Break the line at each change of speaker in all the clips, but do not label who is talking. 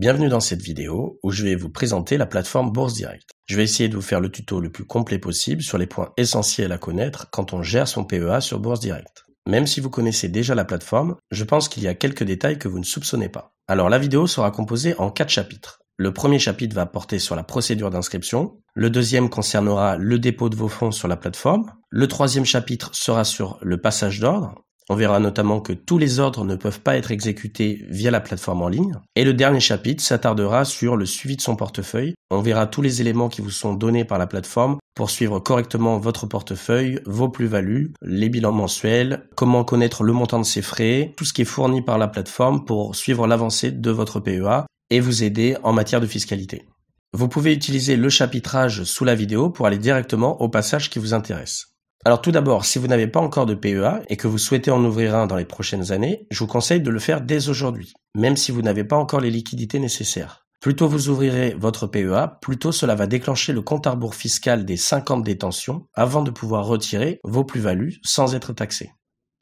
Bienvenue dans cette vidéo où je vais vous présenter la plateforme Bourse Direct. Je vais essayer de vous faire le tuto le plus complet possible sur les points essentiels à connaître quand on gère son PEA sur Bourse Direct. Même si vous connaissez déjà la plateforme, je pense qu'il y a quelques détails que vous ne soupçonnez pas. Alors la vidéo sera composée en quatre chapitres. Le premier chapitre va porter sur la procédure d'inscription. Le deuxième concernera le dépôt de vos fonds sur la plateforme. Le troisième chapitre sera sur le passage d'ordre, on verra notamment que tous les ordres ne peuvent pas être exécutés via la plateforme en ligne. Et le dernier chapitre s'attardera sur le suivi de son portefeuille. On verra tous les éléments qui vous sont donnés par la plateforme pour suivre correctement votre portefeuille, vos plus-values, les bilans mensuels, comment connaître le montant de ses frais, tout ce qui est fourni par la plateforme pour suivre l'avancée de votre PEA et vous aider en matière de fiscalité. Vous pouvez utiliser le chapitrage sous la vidéo pour aller directement au passage qui vous intéresse. Alors tout d'abord, si vous n'avez pas encore de PEA et que vous souhaitez en ouvrir un dans les prochaines années, je vous conseille de le faire dès aujourd'hui, même si vous n'avez pas encore les liquidités nécessaires. Plus tôt vous ouvrirez votre PEA, plus tôt cela va déclencher le compte à rebours fiscal des 50 détentions avant de pouvoir retirer vos plus-values sans être taxé.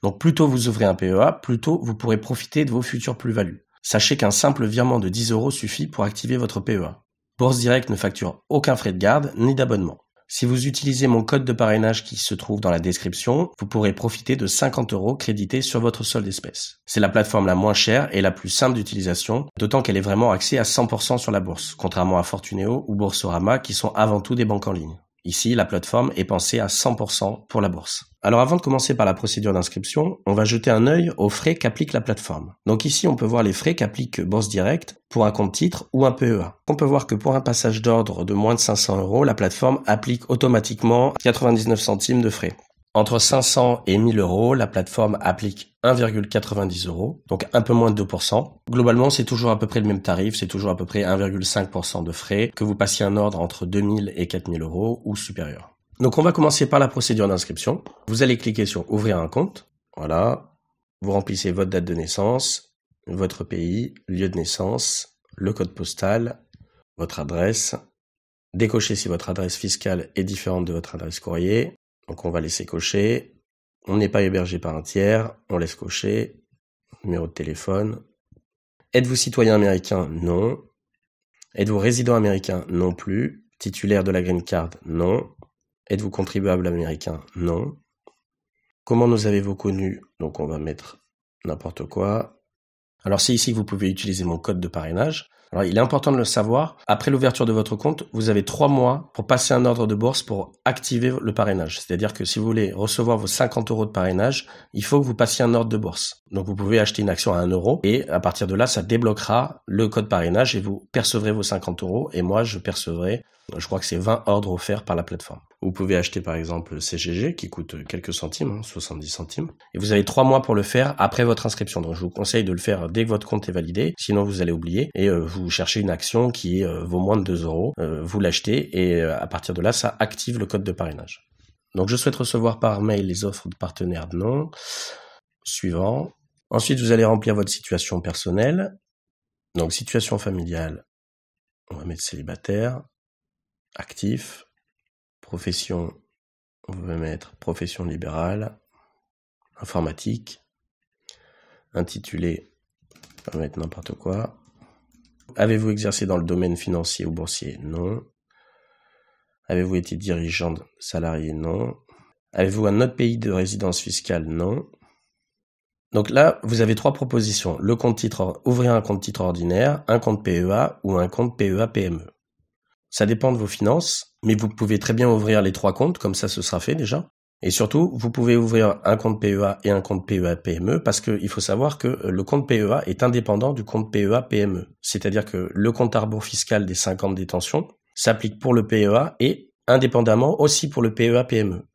Donc plus tôt vous ouvrez un PEA, plus tôt vous pourrez profiter de vos futures plus-values. Sachez qu'un simple virement de 10 euros suffit pour activer votre PEA. Bourse Direct ne facture aucun frais de garde ni d'abonnement. Si vous utilisez mon code de parrainage qui se trouve dans la description, vous pourrez profiter de 50 euros crédités sur votre solde espèce. C'est la plateforme la moins chère et la plus simple d'utilisation, d'autant qu'elle est vraiment axée à 100% sur la bourse, contrairement à Fortuneo ou Boursorama qui sont avant tout des banques en ligne. Ici, la plateforme est pensée à 100% pour la bourse. Alors avant de commencer par la procédure d'inscription, on va jeter un œil aux frais qu'applique la plateforme. Donc ici, on peut voir les frais qu'applique Bourse Direct pour un compte titre ou un PEA. On peut voir que pour un passage d'ordre de moins de 500 euros, la plateforme applique automatiquement 99 centimes de frais. Entre 500 et 1000 euros, la plateforme applique 1,90 euros, donc un peu moins de 2%. Globalement, c'est toujours à peu près le même tarif, c'est toujours à peu près 1,5% de frais, que vous passiez un ordre entre 2000 et 4000 euros ou supérieur. Donc on va commencer par la procédure d'inscription. Vous allez cliquer sur Ouvrir un compte. Voilà. Vous remplissez votre date de naissance, votre pays, lieu de naissance, le code postal, votre adresse. Décochez si votre adresse fiscale est différente de votre adresse courrier. Donc on va laisser cocher. On n'est pas hébergé par un tiers. On laisse cocher. Numéro de téléphone. Êtes-vous citoyen américain Non. Êtes-vous résident américain Non plus. Titulaire de la green card Non. Êtes-vous contribuable américain Non. Comment nous avez-vous connu Donc on va mettre n'importe quoi. Alors c'est ici que vous pouvez utiliser mon code de parrainage. Alors, il est important de le savoir. Après l'ouverture de votre compte, vous avez trois mois pour passer un ordre de bourse pour activer le parrainage. C'est-à-dire que si vous voulez recevoir vos 50 euros de parrainage, il faut que vous passiez un ordre de bourse. Donc, vous pouvez acheter une action à 1 euro et à partir de là, ça débloquera le code parrainage et vous percevrez vos 50 euros et moi, je percevrai je crois que c'est 20 ordres offerts par la plateforme. Vous pouvez acheter par exemple CGG qui coûte quelques centimes, 70 hein, centimes. Et vous avez trois mois pour le faire après votre inscription. Donc je vous conseille de le faire dès que votre compte est validé, sinon vous allez oublier et euh, vous cherchez une action qui euh, vaut moins de 2 euros. Euh, vous l'achetez et à partir de là, ça active le code de parrainage. Donc je souhaite recevoir par mail les offres de partenaires de nom. Suivant. Ensuite, vous allez remplir votre situation personnelle. Donc situation familiale, on va mettre célibataire actif, profession, on veut mettre profession libérale, informatique, intitulé, on va mettre n'importe quoi. Avez-vous exercé dans le domaine financier ou boursier Non. Avez-vous été dirigeant salarié Non. Avez-vous un autre pays de résidence fiscale Non. Donc là, vous avez trois propositions. Le compte titre, ouvrir un compte titre ordinaire, un compte PEA ou un compte PEA PME. Ça dépend de vos finances, mais vous pouvez très bien ouvrir les trois comptes, comme ça ce sera fait déjà. Et surtout, vous pouvez ouvrir un compte PEA et un compte PEA PME parce qu'il faut savoir que euh, le compte PEA est indépendant du compte PEA PME. C'est-à-dire que le compte à fiscal des 50 détentions s'applique pour le PEA et indépendamment aussi pour le PEA PME.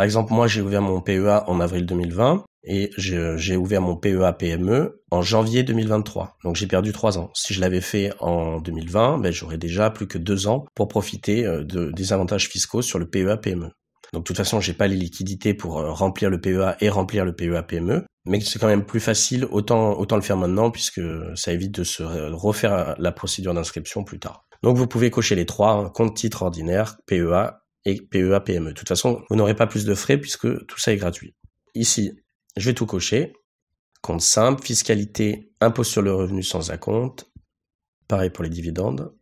Par exemple, moi, j'ai ouvert mon PEA en avril 2020 et j'ai ouvert mon PEA PME en janvier 2023. Donc j'ai perdu trois ans. Si je l'avais fait en 2020, ben, j'aurais déjà plus que deux ans pour profiter euh, des avantages fiscaux sur le PEA PME. Donc de toute façon, j'ai pas les liquidités pour euh, remplir le PEA et remplir le PEA PME, mais c'est quand même plus facile, autant, autant le faire maintenant puisque ça évite de se refaire la procédure d'inscription plus tard. Donc vous pouvez cocher les trois, hein, compte titre ordinaire, PEA et PEA, PME. De toute façon, vous n'aurez pas plus de frais puisque tout ça est gratuit. Ici, je vais tout cocher. Compte simple, fiscalité, impôt sur le revenu sans acompte. Pareil pour les dividendes.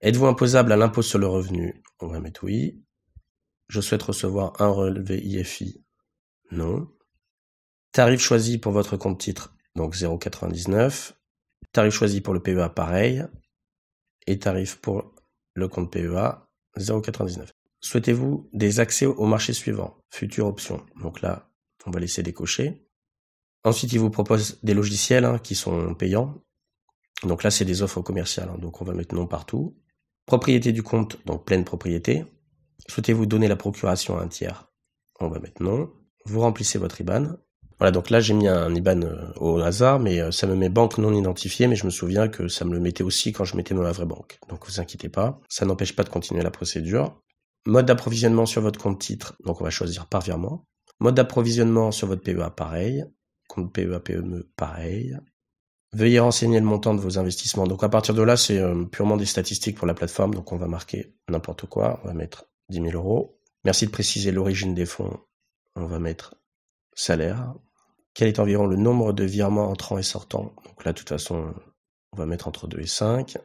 Êtes-vous imposable à l'impôt sur le revenu On va mettre oui. Je souhaite recevoir un relevé IFI Non. Tarif choisi pour votre compte titre, donc 0,99. Tarif choisi pour le PEA, pareil. Et tarif pour le compte PEA, 0,99. Souhaitez-vous des accès au marché suivant Future option. Donc là, on va laisser décocher. Ensuite, il vous propose des logiciels hein, qui sont payants. Donc là, c'est des offres commerciales. Hein, donc on va mettre non partout. Propriété du compte, donc pleine propriété. Souhaitez-vous donner la procuration à un tiers On va mettre non. Vous remplissez votre IBAN. Voilà, donc là j'ai mis un IBAN euh, au hasard, mais euh, ça me met banque non identifiée, mais je me souviens que ça me le mettait aussi quand je mettais dans la vraie banque. Donc vous inquiétez pas, ça n'empêche pas de continuer la procédure. Mode d'approvisionnement sur votre compte titre, donc on va choisir par virement. Mode d'approvisionnement sur votre PEA, pareil. Compte PEA, PME, e, pareil. Veuillez renseigner le montant de vos investissements. Donc à partir de là, c'est euh, purement des statistiques pour la plateforme. Donc on va marquer n'importe quoi. On va mettre 10 000 euros. Merci de préciser l'origine des fonds. On va mettre salaire. Quel est environ le nombre de virements entrant et sortant Donc là, de toute façon, on va mettre entre 2 et 5.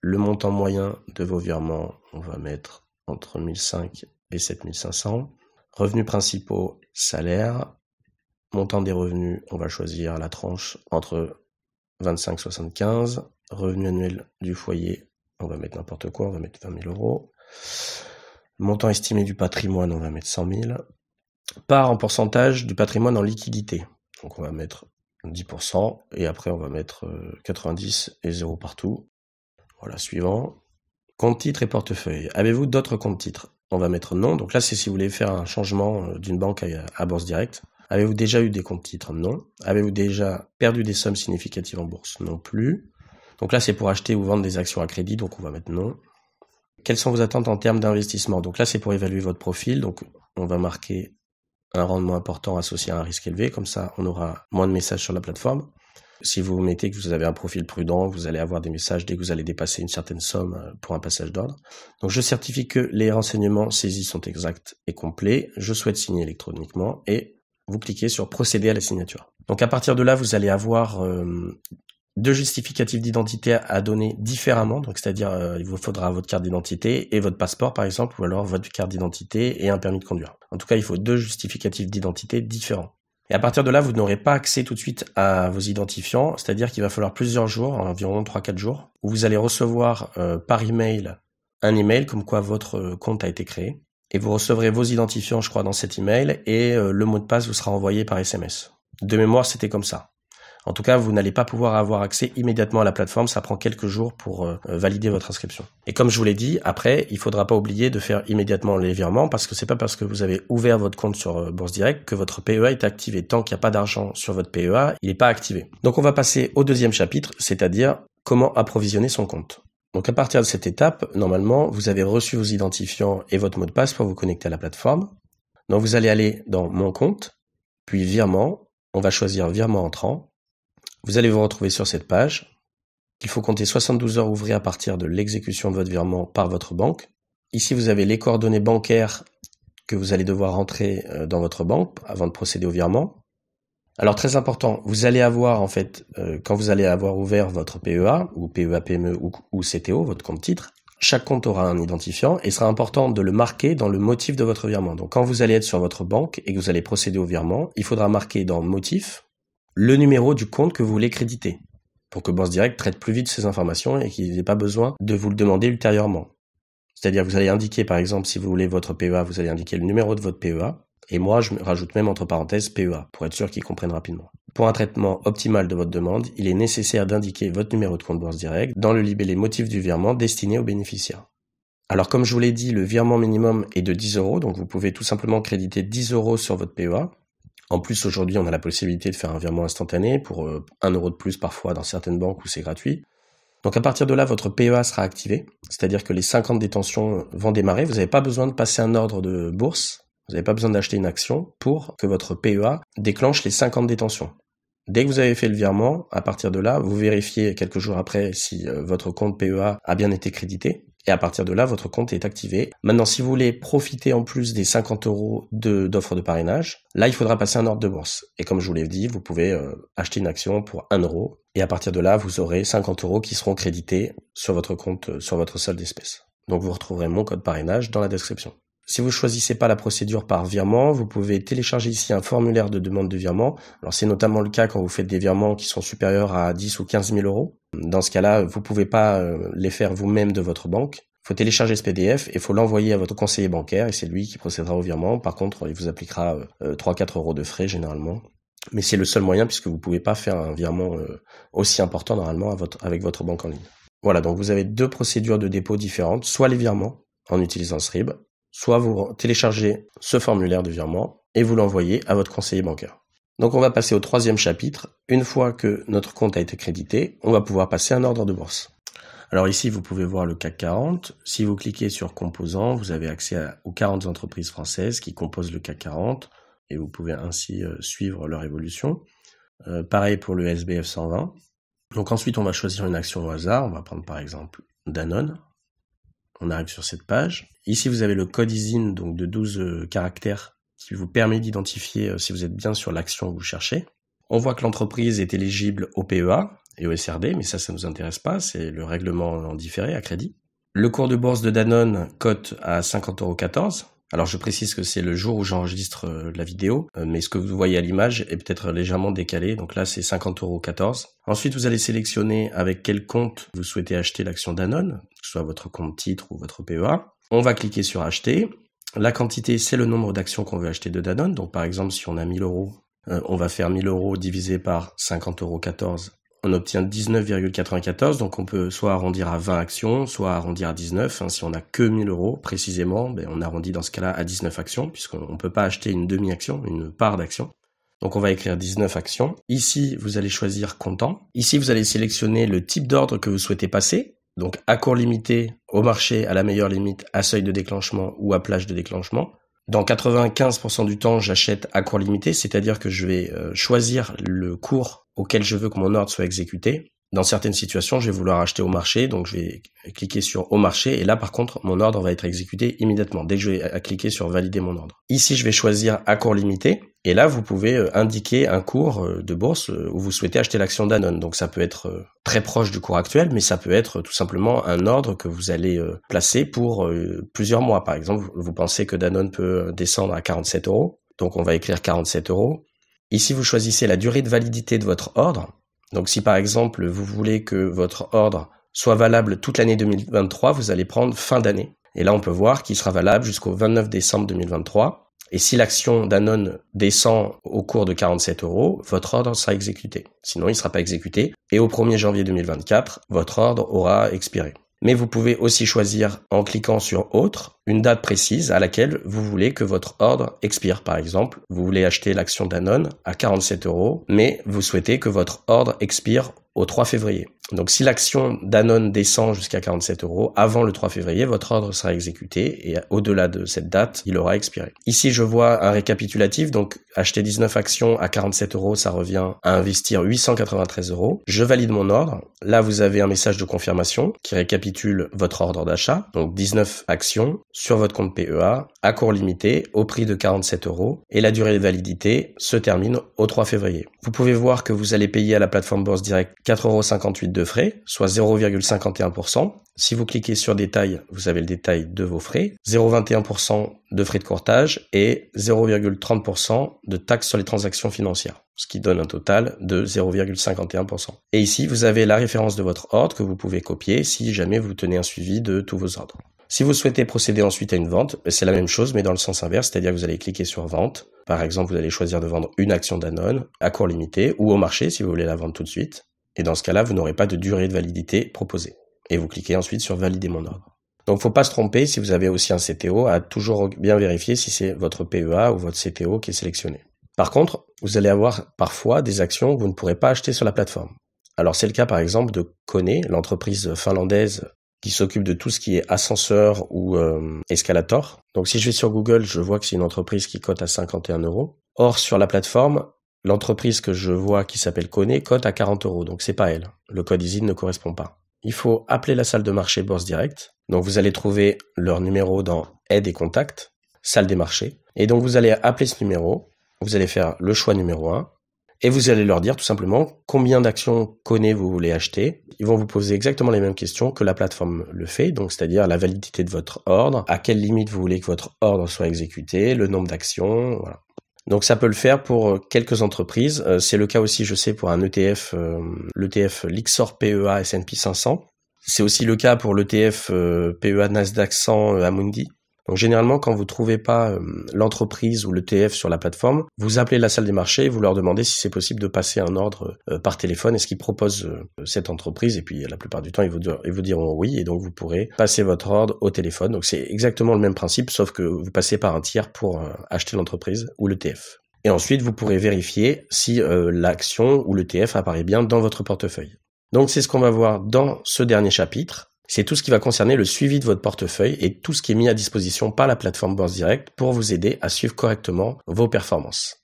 Le montant moyen de vos virements, on va mettre entre 1005 et 7500. Revenus principaux, salaire. Montant des revenus, on va choisir la tranche entre 25 75. Revenu annuel du foyer, on va mettre n'importe quoi, on va mettre 20 000 euros. Montant estimé du patrimoine, on va mettre 100 000. Part en pourcentage du patrimoine en liquidité. Donc on va mettre 10% et après on va mettre 90 euh, et 0 partout. Voilà, suivant. Compte-titres et portefeuille. Avez-vous d'autres comptes-titres On va mettre non. Donc là, c'est si vous voulez faire un changement euh, d'une banque à Bourse Directe. Avez-vous déjà eu des comptes-titres Non. Avez-vous déjà perdu des sommes significatives en bourse Non plus. Donc là, c'est pour acheter ou vendre des actions à crédit, donc on va mettre non. Quelles sont vos attentes en termes d'investissement Donc là, c'est pour évaluer votre profil. Donc on va marquer un rendement important associé à un risque élevé. Comme ça, on aura moins de messages sur la plateforme. Si vous mettez que vous avez un profil prudent, vous allez avoir des messages dès que vous allez dépasser une certaine somme euh, pour un passage d'ordre. Donc je certifie que les renseignements saisis sont exacts et complets. Je souhaite signer électroniquement et vous cliquez sur procéder à la signature. Donc à partir de là, vous allez avoir euh, deux justificatifs d'identité à donner différemment, donc c'est-à-dire euh, il vous faudra votre carte d'identité et votre passeport par exemple, ou alors votre carte d'identité et un permis de conduire. En tout cas, il faut deux justificatifs d'identité différents. Et à partir de là, vous n'aurez pas accès tout de suite à vos identifiants, c'est-à-dire qu'il va falloir plusieurs jours, environ 3-4 jours, où vous allez recevoir euh, par email un email comme quoi votre euh, compte a été créé. Et vous recevrez vos identifiants, je crois, dans cet email, et euh, le mot de passe vous sera envoyé par SMS. De mémoire, c'était comme ça. En tout cas, vous n'allez pas pouvoir avoir accès immédiatement à la plateforme. Ça prend quelques jours pour euh, valider votre inscription. Et comme je vous l'ai dit, après, il ne faudra pas oublier de faire immédiatement les virements parce que c'est pas parce que vous avez ouvert votre compte sur euh, Bourse Direct que votre PEA est activé. Tant qu'il n'y a pas d'argent sur votre PEA, il n'est pas activé. Donc on va passer au deuxième chapitre, c'est-à-dire comment approvisionner son compte. Donc à partir de cette étape, normalement, vous avez reçu vos identifiants et votre mot de passe pour vous connecter à la plateforme. Donc vous allez aller dans Mon compte, puis Virement, on va choisir Virement entrant, vous allez vous retrouver sur cette page Il faut compter 72 heures ouvrées à partir de l'exécution de votre virement par votre banque. Ici, vous avez les coordonnées bancaires que vous allez devoir rentrer euh, dans votre banque avant de procéder au virement. Alors très important, vous allez avoir en fait, euh, quand vous allez avoir ouvert votre PEA ou PEA PME ou, CTO, votre compte titre, chaque compte aura un identifiant et il sera important de le marquer dans le motif de votre virement. Donc quand vous allez être sur votre banque et que vous allez procéder au virement, il faudra marquer dans motif le numéro du compte que vous voulez créditer, pour que Bourse Direct traite plus vite ces informations et qu'il n'ait pas besoin de vous le demander ultérieurement. C'est-à-dire vous allez indiquer, par exemple, si vous voulez votre PEA, vous allez indiquer le numéro de votre PEA, et moi, je rajoute même entre parenthèses PEA, pour être sûr qu'ils comprennent rapidement. Pour un traitement optimal de votre demande, il est nécessaire d'indiquer votre numéro de compte Bourse Direct dans le libellé motif du virement destiné aux bénéficiaires. Alors comme je vous l'ai dit, le virement minimum est de 10 euros, donc vous pouvez tout simplement créditer 10 euros sur votre PEA, en plus, aujourd'hui, on a la possibilité de faire un virement instantané pour euh, un euro de plus parfois dans certaines banques où c'est gratuit. Donc à partir de là, votre PEA sera activé, c'est-à-dire que les 50 détentions vont démarrer. Vous n'avez pas besoin de passer un ordre de bourse, vous n'avez pas besoin d'acheter une action pour que votre PEA déclenche les 50 détentions. Dès que vous avez fait le virement, à partir de là, vous vérifiez quelques jours après si euh, votre compte PEA a bien été crédité. Et à partir de là, votre compte est activé. Maintenant, si vous voulez profiter en plus des 50 euros d'offres de, parrainage, là, il faudra passer un ordre de bourse. Et comme je vous l'ai dit, vous pouvez euh, acheter une action pour 1 euro. Et à partir de là, vous aurez 50 euros qui seront crédités sur votre compte, euh, sur votre solde d'espèces. Donc, vous retrouverez mon code parrainage dans la description. Si vous ne choisissez pas la procédure par virement, vous pouvez télécharger ici un formulaire de demande de virement. Alors c'est notamment le cas quand vous faites des virements qui sont supérieurs à 10 ou 15 000 euros. Dans ce cas-là, vous ne pouvez pas euh, les faire vous-même de votre banque. Il faut télécharger ce PDF et il faut l'envoyer à votre conseiller bancaire et c'est lui qui procédera au virement. Par contre, il vous appliquera 3-4 euh, euros de frais généralement. Mais c'est le seul moyen puisque vous ne pouvez pas faire un virement euh, aussi important normalement avec votre banque en ligne. Voilà, donc vous avez deux procédures de dépôt différentes, soit les virements en utilisant Srib, soit vous téléchargez ce formulaire de virement et vous l'envoyez à votre conseiller bancaire. Donc on va passer au troisième chapitre. Une fois que notre compte a été crédité, on va pouvoir passer un ordre de bourse. Alors ici, vous pouvez voir le CAC 40. Si vous cliquez sur composants, vous avez accès aux 40 entreprises françaises qui composent le CAC 40 et vous pouvez ainsi euh, suivre leur évolution. Euh, pareil pour le SBF 120. Donc ensuite, on va choisir une action au hasard. On va prendre par exemple Danone. On arrive sur cette page. Ici, vous avez le code ISIN donc de 12 euh, caractères qui vous permet d'identifier euh, si vous êtes bien sur l'action que vous cherchez. On voit que l'entreprise est éligible au PEA et au SRD, mais ça, ça ne nous intéresse pas, c'est le règlement en différé à crédit. Le cours de bourse de Danone cote à 50,14€. Alors je précise que c'est le jour où j'enregistre euh, la vidéo, euh, mais ce que vous voyez à l'image est peut-être légèrement décalé, donc là c'est 50,14€. Ensuite vous allez sélectionner avec quel compte vous souhaitez acheter l'action Danone, que ce soit votre compte titre ou votre PEA. On va cliquer sur acheter, la quantité, c'est le nombre d'actions qu'on veut acheter de Danone. Donc, par exemple, si on a 1000 euros, euh, on va faire 1000 euros divisé par 50,14 euros. On obtient 19,94. Donc, on peut soit arrondir à 20 actions, soit arrondir à 19. Hein, si on a que 1000 euros, précisément, ben, on arrondit dans ce cas-là à 19 actions, puisqu'on ne peut pas acheter une demi-action, une part d'action. Donc on va écrire 19 actions. Ici, vous allez choisir comptant. Ici, vous allez sélectionner le type d'ordre que vous souhaitez passer donc à cours limité, au marché, à la meilleure limite, à seuil de déclenchement ou à plage de déclenchement. Dans 95% du temps, j'achète à cours limité, c'est-à-dire que je vais euh, choisir le cours auquel je veux que mon ordre soit exécuté. Dans certaines situations, je vais vouloir acheter au marché, donc je vais cliquer sur au marché, et là par contre, mon ordre va être exécuté immédiatement, dès que je vais euh, cliquer sur valider mon ordre. Ici, je vais choisir à cours limité, et là, vous pouvez euh, indiquer un cours euh, de bourse euh, où vous souhaitez acheter l'action Danone. Donc ça peut être très proche du cours actuel, mais ça peut être tout simplement un ordre que vous allez placer pour plusieurs mois. Par exemple, vous pensez que Danone peut descendre à 47 euros. Donc on va écrire 47 euros. Ici, vous choisissez la durée de validité de votre ordre. Donc si par exemple, vous voulez que votre ordre soit valable toute l'année 2023, vous allez prendre fin d'année. Et là, on peut voir qu'il sera valable jusqu'au 29 décembre 2023. Et si l'action Danone descend au cours de 47 euros, votre ordre sera exécuté. Sinon, il ne sera pas exécuté. Et au 1er janvier 2024, votre ordre aura expiré. Mais vous pouvez aussi choisir, en cliquant sur Autre, une date précise à laquelle vous voulez que votre ordre expire. Par exemple, vous voulez acheter l'action Danone à 47 euros, mais vous souhaitez que votre ordre expire au 3 février. Donc si l'action Danone descend jusqu'à 47 euros avant le 3 février, votre ordre sera exécuté et au-delà de cette date, il aura expiré. Ici, je vois un récapitulatif. Donc acheter 19 actions à 47 euros, ça revient à investir 893 euros. Je valide mon ordre. Là, vous avez un message de confirmation qui récapitule votre ordre d'achat. Donc 19 actions sur votre compte PEA à cours limité au prix de 47 euros et la durée de validité se termine au 3 février. Vous pouvez voir que vous allez payer à la plateforme Bourse Direct 4,58€ de frais, soit 0,51%. Si vous cliquez sur détail, vous avez le détail de vos frais. 0,21% de frais de courtage et 0,30% de taxes sur les transactions financières, ce qui donne un total de 0,51%. Et ici, vous avez la référence de votre ordre que vous pouvez copier si jamais vous tenez un suivi de tous vos ordres. Si vous souhaitez procéder ensuite à une vente, ben, c'est la même chose mais dans le sens inverse, c'est-à-dire que vous allez cliquer sur vente. Par exemple, vous allez choisir de vendre une action d'Anon à cours limité ou au marché si vous voulez la vendre tout de suite. Et dans ce cas-là, vous n'aurez pas de durée de validité proposée. Et vous cliquez ensuite sur Valider mon ordre. Donc, faut pas se tromper si vous avez aussi un CTO, à toujours bien vérifier si c'est votre PEA ou votre CTO qui est sélectionné. Par contre, vous allez avoir parfois des actions que vous ne pourrez pas acheter sur la plateforme. Alors, c'est le cas par exemple de Kone, l'entreprise finlandaise qui s'occupe de tout ce qui est ascenseur ou euh, escalator. Donc, si je vais sur Google, je vois que c'est une entreprise qui cote à 51 euros. Or, sur la plateforme, l'entreprise que je vois qui s'appelle Coné cote à 40 euros, donc c'est pas elle. Le code ISIN ne correspond pas. Il faut appeler la salle de marché Bourse Direct. Donc vous allez trouver leur numéro dans Aide et Contact, salle des marchés. Et donc vous allez appeler ce numéro, vous allez faire le choix numéro 1, et vous allez leur dire tout simplement combien d'actions Coné vous voulez acheter. Ils vont vous poser exactement les mêmes questions que la plateforme le fait, donc c'est-à-dire la validité de votre ordre, à quelle limite vous voulez que votre ordre soit exécuté, le nombre d'actions, voilà. Donc ça peut le faire pour euh, quelques entreprises. Euh, c'est le cas aussi, je sais, pour un ETF, euh, l'ETF Lixor PEA S&P 500. C'est aussi le cas pour l'ETF PEA Nasdaq 100 Amundi. Donc généralement, quand vous ne trouvez pas euh, l'entreprise ou le TF sur la plateforme, vous appelez la salle des marchés et vous leur demandez si c'est possible de passer un ordre euh, par téléphone et ce qu'ils proposent euh, cette entreprise. Et puis la plupart du temps, ils ils vous diront oui et donc vous pourrez passer votre ordre au téléphone. Donc c'est exactement le même principe, sauf que vous passez par un tiers pour acheter l'entreprise ou le TF. Et ensuite, vous pourrez vérifier si l'action ou le TF apparaît bien dans votre portefeuille. Donc c'est ce qu'on va voir dans ce dernier chapitre. C'est tout ce qui va concerner le suivi de votre portefeuille et tout ce qui est mis à disposition par la plateforme Bourse Direct pour vous aider à suivre correctement vos performances.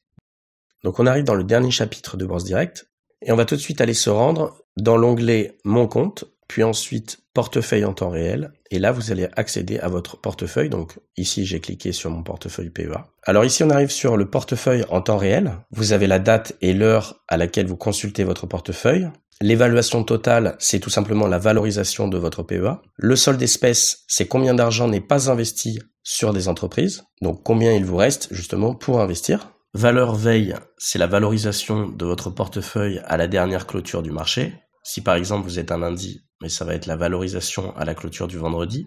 Donc on arrive dans le dernier chapitre de Bourse Direct et on va tout de suite aller se rendre dans l'onglet Mon compte, puis ensuite Portefeuille en temps réel et là vous allez accéder à votre portefeuille. Donc ici j'ai cliqué sur mon portefeuille PEA. Alors ici on arrive sur le portefeuille en temps réel. Vous avez la date et l'heure à laquelle vous consultez votre portefeuille. L'évaluation totale, c'est tout simplement la valorisation de votre PEA. Le solde d'espèce, c'est combien d'argent n'est pas investi sur des entreprises, donc combien il vous reste justement pour investir. Valeur veille, c'est la valorisation de votre portefeuille à la dernière clôture du marché. Si par exemple vous êtes un lundi, mais ça va être la valorisation à la clôture du vendredi.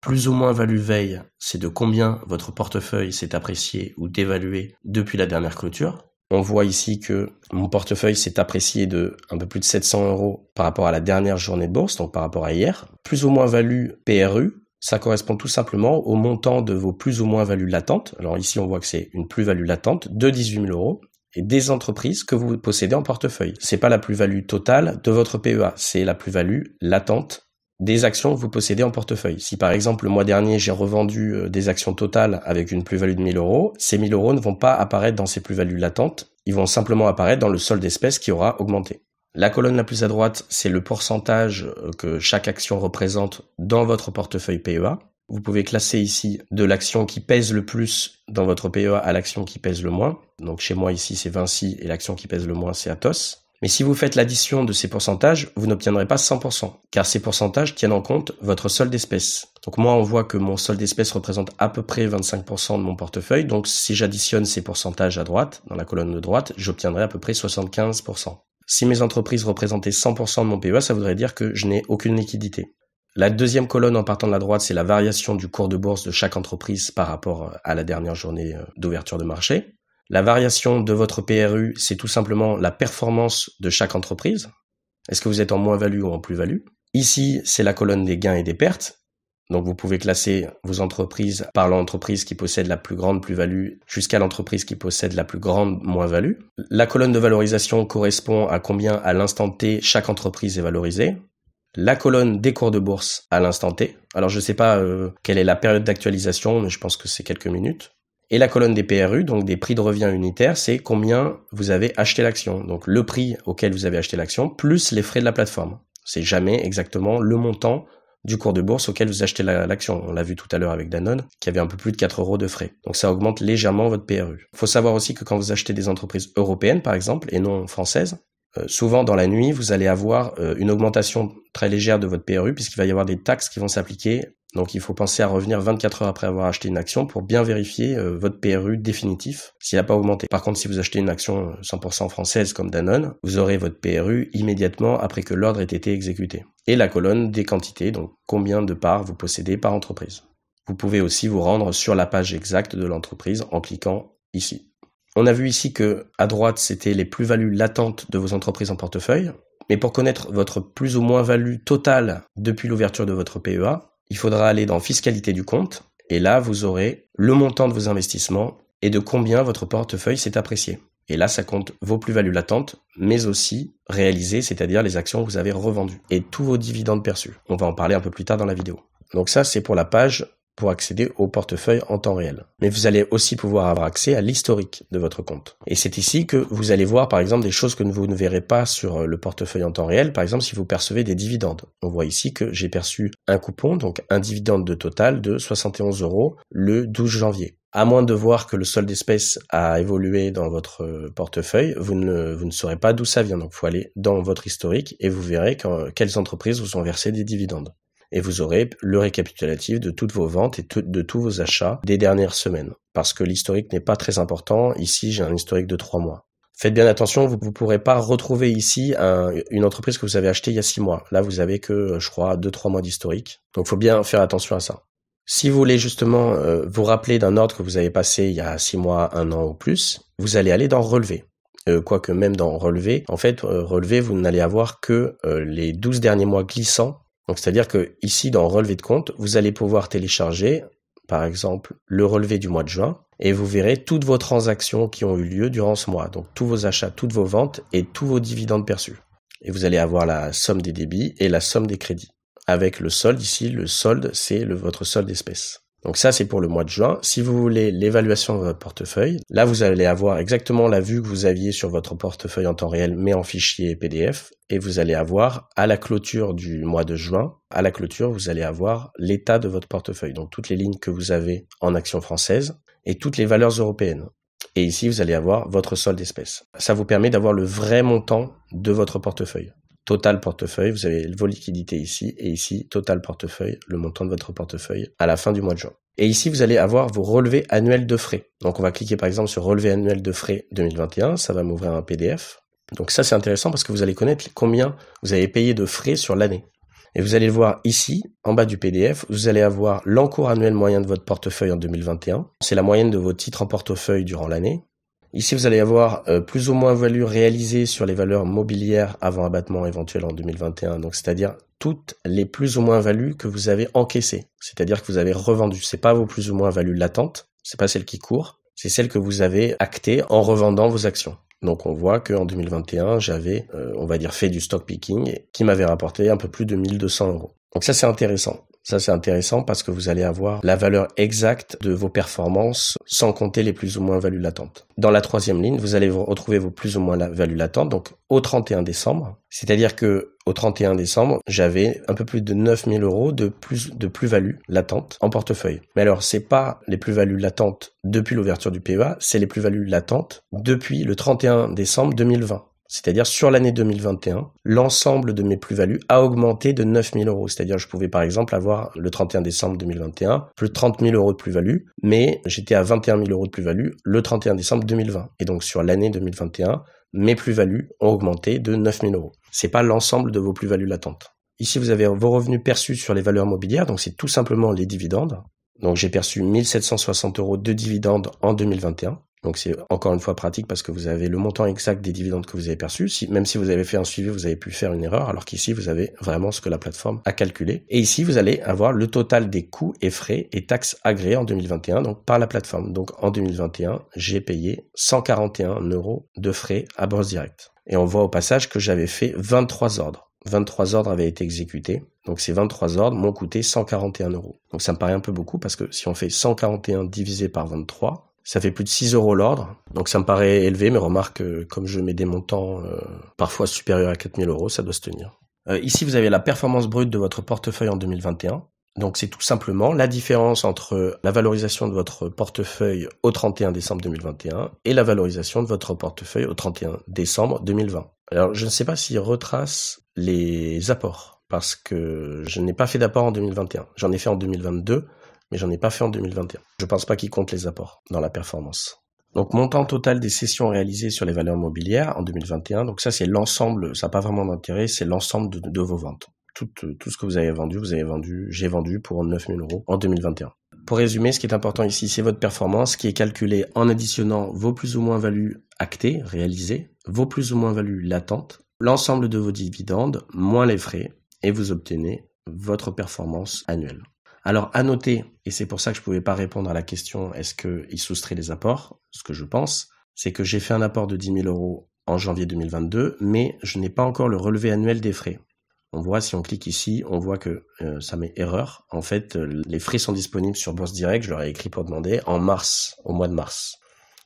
Plus ou moins value veille, c'est de combien votre portefeuille s'est apprécié ou dévalué depuis la dernière clôture. On voit ici que mon portefeuille s'est apprécié de un peu plus de 700 euros par rapport à la dernière journée de bourse, donc par rapport à hier. Plus ou moins value PRU, ça correspond tout simplement au montant de vos plus ou moins values latentes. Alors ici, on voit que c'est une plus-value latente de 18 000 euros et des entreprises que vous possédez en portefeuille. Ce n'est pas la plus-value totale de votre PEA, c'est la plus-value latente des actions que vous possédez en portefeuille. Si par exemple le mois dernier j'ai revendu euh, des actions totales avec une plus-value de 1000 euros, ces 1000 euros ne vont pas apparaître dans ces plus-values latentes, ils vont simplement apparaître dans le solde d'espèces qui aura augmenté. La colonne la plus à droite, c'est le pourcentage euh, que chaque action représente dans votre portefeuille PEA. Vous pouvez classer ici de l'action qui pèse le plus dans votre PEA à l'action qui pèse le moins. Donc chez moi ici c'est Vinci et l'action qui pèse le moins c'est Atos. Mais si vous faites l'addition de ces pourcentages, vous n'obtiendrez pas 100%, car ces pourcentages tiennent en compte votre solde d'espèce. Donc moi, on voit que mon solde d'espèce représente à peu près 25% de mon portefeuille, donc si j'additionne ces pourcentages à droite, dans la colonne de droite, j'obtiendrai à peu près 75%. Si mes entreprises représentaient 100% de mon PEA, ça voudrait dire que je n'ai aucune liquidité. La deuxième colonne en partant de la droite, c'est la variation du cours de bourse de chaque entreprise par rapport à la dernière journée euh, d'ouverture de marché. La variation de votre PRU, c'est tout simplement la performance de chaque entreprise. Est-ce que vous êtes en moins-value ou en plus-value Ici, c'est la colonne des gains et des pertes. Donc vous pouvez classer vos entreprises par l'entreprise qui possède la plus grande plus-value jusqu'à l'entreprise qui possède la plus grande moins-value. La colonne de valorisation correspond à combien à l'instant T chaque entreprise est valorisée. La colonne des cours de bourse à l'instant T. Alors je ne sais pas euh, quelle est la période d'actualisation, mais je pense que c'est quelques minutes. Et la colonne des PRU, donc des prix de revient unitaire, c'est combien vous avez acheté l'action. Donc le prix auquel vous avez acheté l'action plus les frais de la plateforme. C'est jamais exactement le montant du cours de bourse auquel vous achetez l'action. On l'a vu tout à l'heure avec Danone, qui avait un peu plus de 4 euros de frais. Donc ça augmente légèrement votre PRU. Il faut savoir aussi que quand vous achetez des entreprises européennes, par exemple, et non françaises, euh, souvent dans la nuit, vous allez avoir euh, une augmentation très légère de votre PRU, puisqu'il va y avoir des taxes qui vont s'appliquer donc il faut penser à revenir 24 heures après avoir acheté une action pour bien vérifier euh, votre PRU définitif s'il n'a pas augmenté. Par contre, si vous achetez une action 100% euh, française comme Danone, vous aurez votre PRU immédiatement après que l'ordre ait été exécuté. Et la colonne des quantités, donc combien de parts vous possédez par entreprise. Vous pouvez aussi vous rendre sur la page exacte de l'entreprise en cliquant ici. On a vu ici que à droite, c'était les plus-values latentes de vos entreprises en portefeuille. Mais pour connaître votre plus ou moins value totale depuis l'ouverture de votre PEA, il faudra aller dans fiscalité du compte, et là, vous aurez le montant de vos investissements et de combien votre portefeuille s'est apprécié. Et là, ça compte vos plus-values latentes, mais aussi réalisées, c'est-à-dire les actions que vous avez revendues et tous vos dividendes perçus. On va en parler un peu plus tard dans la vidéo. Donc ça, c'est pour la page pour accéder au portefeuille en temps réel. Mais vous allez aussi pouvoir avoir accès à l'historique de votre compte. Et c'est ici que vous allez voir par exemple des choses que vous ne verrez pas sur euh, le portefeuille en temps réel, par exemple si vous percevez des dividendes. On voit ici que j'ai perçu un coupon, donc un dividende de total de 71 euros le 12 janvier. À moins de voir que le solde d'espèces a évolué dans votre euh, portefeuille, vous ne, saurez pas d'où ça vient. Donc, il faut aller dans votre historique et vous verrez euh, quelles entreprises vous ont versé des dividendes et vous aurez le récapitulatif de toutes vos ventes et de tous vos achats des dernières semaines. Parce que l'historique n'est pas très important. Ici, j'ai un historique de trois mois. Faites bien attention, vous ne pourrez pas retrouver ici une entreprise que vous avez achetée il y a six mois. Là, vous avez que, je crois, deux, trois mois d'historique. Donc, il faut bien faire attention à ça. Si vous voulez justement euh, vous rappeler d'un ordre que vous avez passé il y a six mois, un an ou plus, vous allez aller dans relevé. Euh, quoique même dans relevé, en fait, euh, relevé, vous n'allez avoir que les 12 derniers mois glissants donc c'est-à-dire que ici dans relevé de compte, vous allez pouvoir télécharger par exemple le relevé du mois de juin et vous verrez toutes vos transactions qui ont eu lieu durant ce mois, donc tous vos achats, toutes vos ventes et tous vos dividendes perçus. Et vous allez avoir la somme des débits et la somme des crédits. Avec le solde ici, le solde c'est votre solde espèce. Donc ça, c'est pour le mois de juin. Si vous voulez l'évaluation de votre portefeuille, là, vous allez avoir exactement la vue que vous aviez sur votre portefeuille en temps réel, mais en fichier PDF. Et vous allez avoir, à la clôture du mois de juin, à la clôture, vous allez avoir l'état de votre portefeuille. Donc toutes les lignes que vous avez en action française et toutes les valeurs européennes. Et ici, vous allez avoir votre solde espèce. Ça vous permet d'avoir le vrai montant de votre portefeuille total portefeuille, vous avez vos liquidités ici et ici total portefeuille, le montant de votre portefeuille à la fin du mois de juin. Et ici, vous allez avoir vos relevés annuels de frais. Donc on va cliquer par exemple sur relevé annuel de frais 2021, ça va m'ouvrir un PDF. Donc ça c'est intéressant parce que vous allez connaître combien vous avez payé de frais sur l'année. Et vous allez voir ici, en bas du PDF, vous allez avoir l'encours annuel moyen de votre portefeuille en 2021. C'est la moyenne de vos titres en portefeuille durant l'année. Ici, vous allez avoir euh, plus ou moins value réalisée sur les valeurs mobilières avant abattement éventuel en 2021. Donc, c'est-à-dire toutes les plus ou moins valeurs que vous avez encaissées. C'est-à-dire que vous avez revendu. C'est pas vos plus ou moins values latentes. C'est pas celles qui court, C'est celle que vous avez actée en revendant vos actions. Donc on voit qu'en 2021, j'avais, euh, on va dire, fait du stock picking qui m'avait rapporté un peu plus de 1200 euros. Donc ça c'est intéressant. Ça, c'est intéressant parce que vous allez avoir la valeur exacte de vos performances sans compter les plus ou moins values latentes. Dans la troisième ligne, vous allez retrouver vos plus ou moins values latentes, donc au 31 décembre. C'est-à-dire que au 31 décembre, j'avais un peu plus de 9000 euros de plus, de plus-value latente en portefeuille. Mais alors, c'est pas les plus-values latentes depuis l'ouverture du PEA, c'est les plus-values latentes depuis le 31 décembre 2020 c'est-à-dire sur l'année 2021, l'ensemble de mes plus-values a augmenté de 9 000 euros. C'est-à-dire je pouvais par exemple avoir le 31 décembre 2021 plus 30 000 euros de plus-value, mais j'étais à 21 000 euros de plus-value le 31 décembre 2020. Et donc sur l'année 2021, mes plus-values ont augmenté de 9 000 euros. C'est pas l'ensemble de vos plus-values latentes. Ici, vous avez vos revenus perçus sur les valeurs mobilières, donc c'est tout simplement les dividendes. Donc j'ai perçu 1760 euros de dividendes en 2021. Donc c'est encore une fois pratique parce que vous avez le montant exact des dividendes que vous avez perçus. Si, même si vous avez fait un suivi, vous avez pu faire une erreur, alors qu'ici vous avez vraiment ce que la plateforme a calculé. Et ici vous allez avoir le total des coûts et frais et taxes agréés en 2021, donc par la plateforme. Donc en 2021, j'ai payé 141 euros de frais à Bourse Direct. Et on voit au passage que j'avais fait 23 ordres. 23 ordres avaient été exécutés. Donc ces 23 ordres m'ont coûté 141 euros. Donc ça me paraît un peu beaucoup parce que si on fait 141 divisé par 23, ça fait plus de 6 euros l'ordre, donc ça me paraît élevé, mais remarque, euh, comme je mets des montants euh, parfois supérieurs à 4000 euros, ça doit se tenir. Euh, ici, vous avez la performance brute de votre portefeuille en 2021. Donc c'est tout simplement la différence entre la valorisation de votre portefeuille au 31 décembre 2021 et la valorisation de votre portefeuille au 31 décembre 2020. Alors je ne sais pas s'il retrace les apports parce que je n'ai pas fait d'apport en 2021. J'en ai fait en 2022 mais j'en ai pas fait en 2021. Je ne pense pas qu'il compte les apports dans la performance. Donc montant total des sessions réalisées sur les valeurs mobilières en 2021. Donc ça c'est l'ensemble, ça n'a pas vraiment d'intérêt, c'est l'ensemble de, vos ventes. Tout, euh, tout ce que vous avez vendu, vous avez vendu, j'ai vendu pour 9000 euros en 2021. Pour résumer, ce qui est important ici, c'est votre performance qui est calculée en additionnant vos plus ou moins values actées, réalisées, vos plus ou moins values latentes, l'ensemble de vos dividendes, moins les frais, et vous obtenez votre performance annuelle. Alors, à noter, et c'est pour ça que je ne pouvais pas répondre à la question est-ce qu'il soustrait les apports Ce que je pense, c'est que j'ai fait un apport de 10 000 euros en janvier 2022, mais je n'ai pas encore le relevé annuel des frais. On voit, si on clique ici, on voit que euh, ça met erreur. En fait, euh, les frais sont disponibles sur Bourse Direct, je leur ai écrit pour demander, en mars, au mois de mars.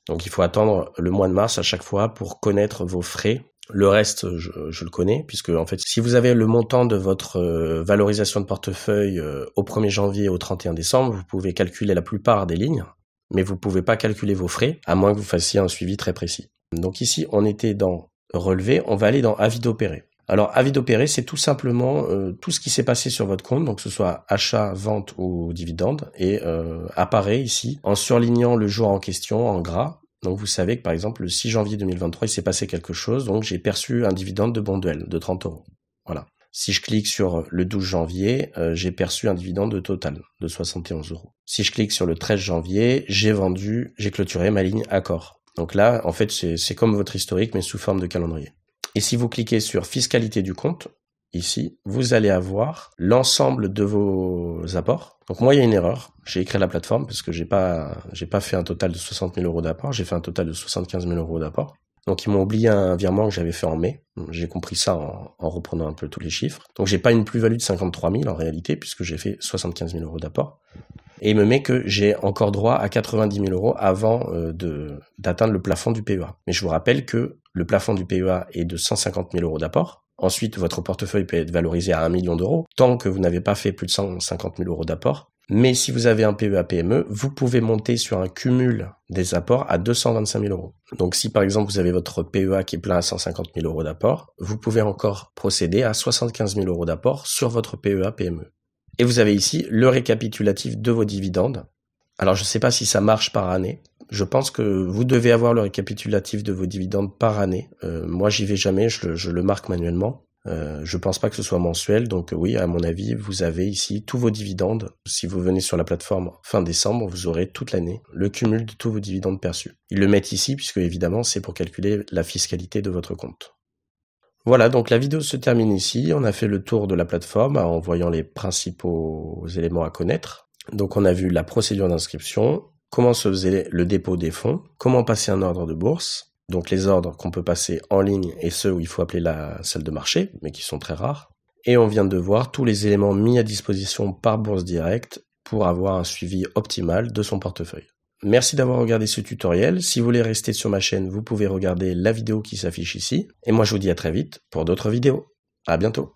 Donc il faut attendre le mois de mars à chaque fois pour connaître vos frais le reste, je, le connais, puisque en fait, si vous avez le montant de votre euh, valorisation de portefeuille euh, au 1er janvier au 31 décembre, vous pouvez calculer la plupart des lignes, mais vous ne pouvez pas calculer vos frais, à moins que vous fassiez un suivi très précis. Donc ici, on était dans relevé, on va aller dans avis d'opérer. Alors, avis d'opérer, c'est tout simplement euh, tout ce qui s'est passé sur votre compte, donc que ce soit achat, vente ou dividende, et apparaît ici en surlignant le jour en question en gras donc vous savez que par exemple le 6 janvier 2023, il s'est passé quelque chose, donc j'ai perçu un dividende de duel de 30 euros. Voilà. Si je clique sur le 12 janvier, euh, j'ai perçu un dividende de total de 71 euros. Si je clique sur le 13 janvier, j'ai vendu, j'ai clôturé ma ligne accord. Donc là, en fait, c'est comme votre historique, mais sous forme de calendrier. Et si vous cliquez sur fiscalité du compte, ici, vous allez avoir l'ensemble de vos apports. Donc moi, il y a une erreur. J'ai écrit la plateforme parce que j'ai pas, pas fait un total de 60 000 euros d'apport. J'ai fait un total de 75 000 euros d'apport. Donc ils m'ont oublié un virement que j'avais fait en mai. J'ai compris ça en, reprenant un peu tous les chiffres. Donc j'ai pas une plus-value de 53 000 en réalité puisque j'ai fait 75 000 euros d'apport. Et il me met que j'ai encore droit à 90 000 euros avant euh, d'atteindre le plafond du PEA. Mais je vous rappelle que le plafond du PEA est de 150 000 euros d'apport. Ensuite, votre portefeuille peut être valorisé à 1 million d'euros, tant que vous n'avez pas fait plus de 150 000 euros d'apport. Mais si vous avez un PEA PME, vous pouvez monter sur un cumul des apports à 225 000 euros. Donc si par exemple vous avez votre PEA qui est plein à 150 000 euros d'apport, vous pouvez encore procéder à 75 000 euros d'apport sur votre PEA PME. Et vous avez ici le récapitulatif de vos dividendes. Alors je ne sais pas si ça marche par année, je pense que vous devez avoir le récapitulatif de vos dividendes par année. Euh, moi, j'y vais jamais, je, le marque manuellement. Euh, je ne pense pas que ce soit mensuel, donc euh, oui, à mon avis, vous avez ici tous vos dividendes. Si vous venez sur la plateforme fin décembre, vous aurez toute l'année le cumul de tous vos dividendes perçus. Ils le mettent ici, puisque évidemment, c'est pour calculer la fiscalité de votre compte. Voilà, donc la vidéo se termine ici. On a fait le tour de la plateforme en voyant les principaux éléments à connaître. Donc on a vu la procédure d'inscription, comment se faisait le dépôt des fonds, comment passer un ordre de bourse, donc les ordres qu'on peut passer en ligne et ceux où il faut appeler la salle de marché, mais qui sont très rares. Et on vient de voir tous les éléments mis à disposition par Bourse Direct pour avoir un suivi optimal de son portefeuille. Merci d'avoir regardé ce tutoriel. Si vous voulez rester sur ma chaîne, vous pouvez regarder la vidéo qui s'affiche ici. Et moi, je vous dis à très vite pour d'autres vidéos. À bientôt.